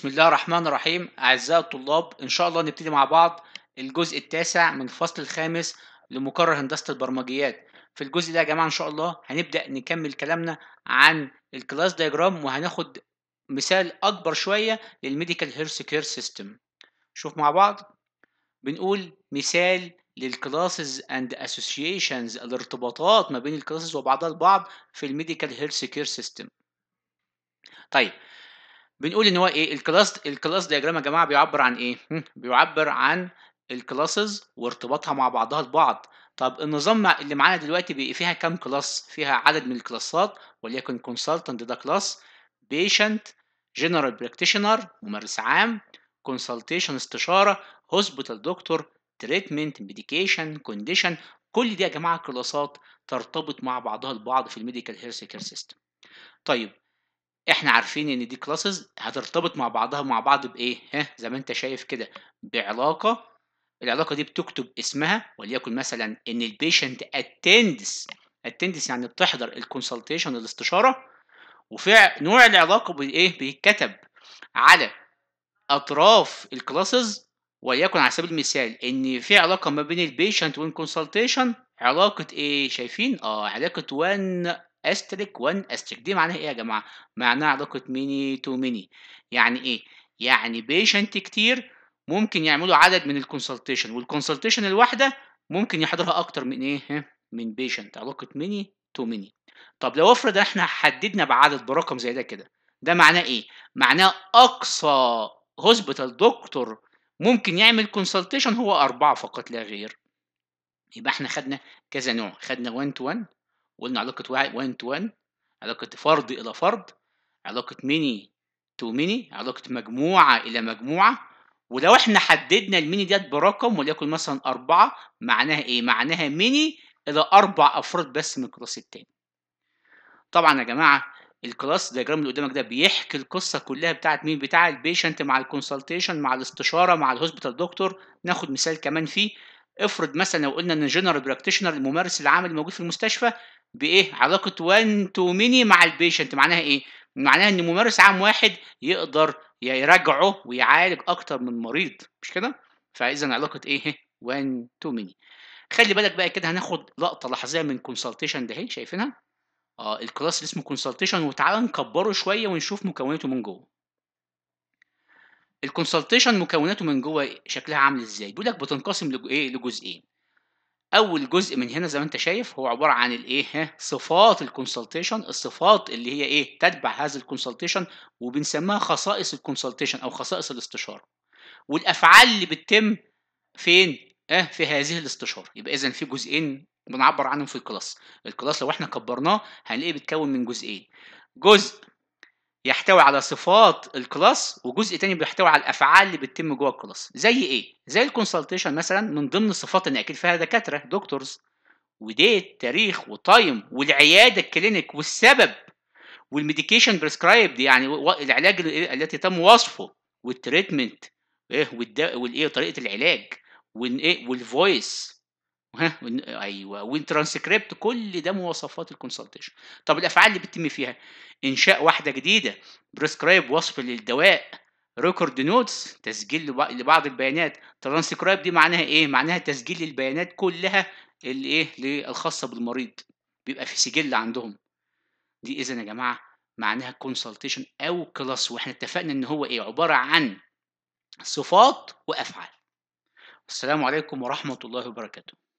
بسم الله الرحمن الرحيم أعزائي الطلاب إن شاء الله نبتدي مع بعض الجزء التاسع من الفصل الخامس لمقرر هندسة البرمجيات في الجزء ده يا جماعة إن شاء الله هنبدأ نكمل كلامنا عن الكلاس دايجرام وهناخد مثال أكبر شوية للميديكال هيرث كير سيستم شوف مع بعض بنقول مثال للكلاسز اند اسوسيشنز الارتباطات ما بين الكلاسز وبعضها البعض في الميديكال هيرث كير سيستم طيب بنقول ان هو ايه الكلاس الكلاس دياجرام يا جماعه بيعبر عن ايه بيعبر عن الكلاسز وارتباطها مع بعضها البعض طب النظام اللي معانا دلوقتي بيبقى فيها كام كلاس فيها عدد من الكلاسات وليكن كونسلتنت ده كلاس بيشنت جنرال براكتيشنر ممارس عام كونسلتيشن استشاره هوسبيتال دكتور تريتمنت ميديكيشن كونديشن كل دي يا جماعه كلاسات ترتبط مع بعضها البعض في الميديكال هيلث كير سيستم طيب احنا عارفين ان دي كلاسز هترتبط مع بعضها مع بعض بايه ها زي ما انت شايف كده بعلاقه العلاقه دي بتكتب اسمها وليكن مثلا ان البيشنت اتندس اتندس يعني بتحضر الكونسلتيشن الاستشاره وفي نوع العلاقه بايه بيتكتب على اطراف الكلاسز وليكن على سبيل المثال ان في علاقه ما بين البيشنت والكونسلتيشن علاقه ايه شايفين اه علاقه 1 استريك 1 استريك دي معناها ايه يا جماعه معناها علاقه ميني تو ميني يعني ايه يعني بيشنت كتير ممكن يعملوا عدد من الكونسلتيشن والكونسلتيشن الواحده ممكن يحضرها اكتر من ايه من بيشنت علاقه ميني تو ميني طب لو افرض احنا حددنا بعدد برقم زي ده كده ده معناه ايه معناه اقصى هوسبيتال دكتور ممكن يعمل كونسلتيشن هو أربعة فقط لا غير يبقى احنا خدنا كذا نوع خدنا 1 تو 1 وقلنا علاقة 1 تو 1 علاقة فرد إلى فرد علاقة ميني تو ميني علاقة مجموعة إلى مجموعة ولو احنا حددنا الميني ديت برقم وليكن مثلا أربعة معناها إيه؟ معناها ميني إلى أربع أفراد بس من الكلاس التاني. طبعا يا جماعة الكلاس ديجرام اللي قدامك ده بيحكي القصة كلها بتاعت مين؟ بتاع البيشنت مع الكونسلتيشن مع الاستشارة مع الهوسبيتال دكتور ناخد مثال كمان فيه افرض مثلا لو قلنا ان جنرال براكتيشنر الممارس العام اللي موجود في المستشفى بايه علاقه وان تو ميني مع البيشنت معناها ايه معناها ان ممارس عام واحد يقدر يراجعه ويعالج اكتر من مريض مش كده فاذا علاقه ايه 1 تو ميني خلي بالك بقى كده هناخد لقطه لحظيه من كونسلتيشن ده اهي شايفينها اه الكلاس اللي اسمه كونسلتيشن وتعالى نكبره شويه ونشوف مكوناته من جوه الكونسلتيشن مكوناته من جوه شكلها عامل ازاي بيقول لك بتنقسم لايه لجزئين اول جزء من هنا زي ما انت شايف هو عباره عن الايه صفات الكونسلتيشن الصفات اللي هي ايه تتبع هذا الكونسلتيشن وبنسميها خصائص الكونسلتيشن او خصائص الاستشاره والافعال اللي بتتم فين اه في هذه الاستشاره يبقى اذا في جزئين بنعبر عنهم في الكلاس الكلاس لو احنا كبرناه هنلاقيه بيتكون من جزئين جزء يحتوي على صفات الكلاس وجزء تاني بيحتوي على الافعال اللي بتتم جوه الكلاس زي ايه زي الكونسلتيشن مثلا من ضمن الصفات اللي اكيد فيها دكاتره دكتورز وديت تاريخ وتايم والعياده الكلينيك والسبب والميديكيشن بريسكرايب يعني العلاج إيه، التي تم وصفه والتريتمنت ايه والايه طريقه العلاج والايه والفويس ها ايوه والترانسكريبت كل ده مواصفات الكونسلتيشن طب الافعال اللي بتتم فيها انشاء واحده جديده بريسكرايب وصف للدواء ريكورد نوتس تسجيل لبعض البيانات ترانسكرايب دي معناها ايه معناها تسجيل البيانات كلها الايه الخاصه بالمريض بيبقى في سجل عندهم دي اذا يا جماعه معناها كونسلتيشن او كلاس واحنا اتفقنا ان هو ايه عباره عن صفات وافعال السلام عليكم ورحمه الله وبركاته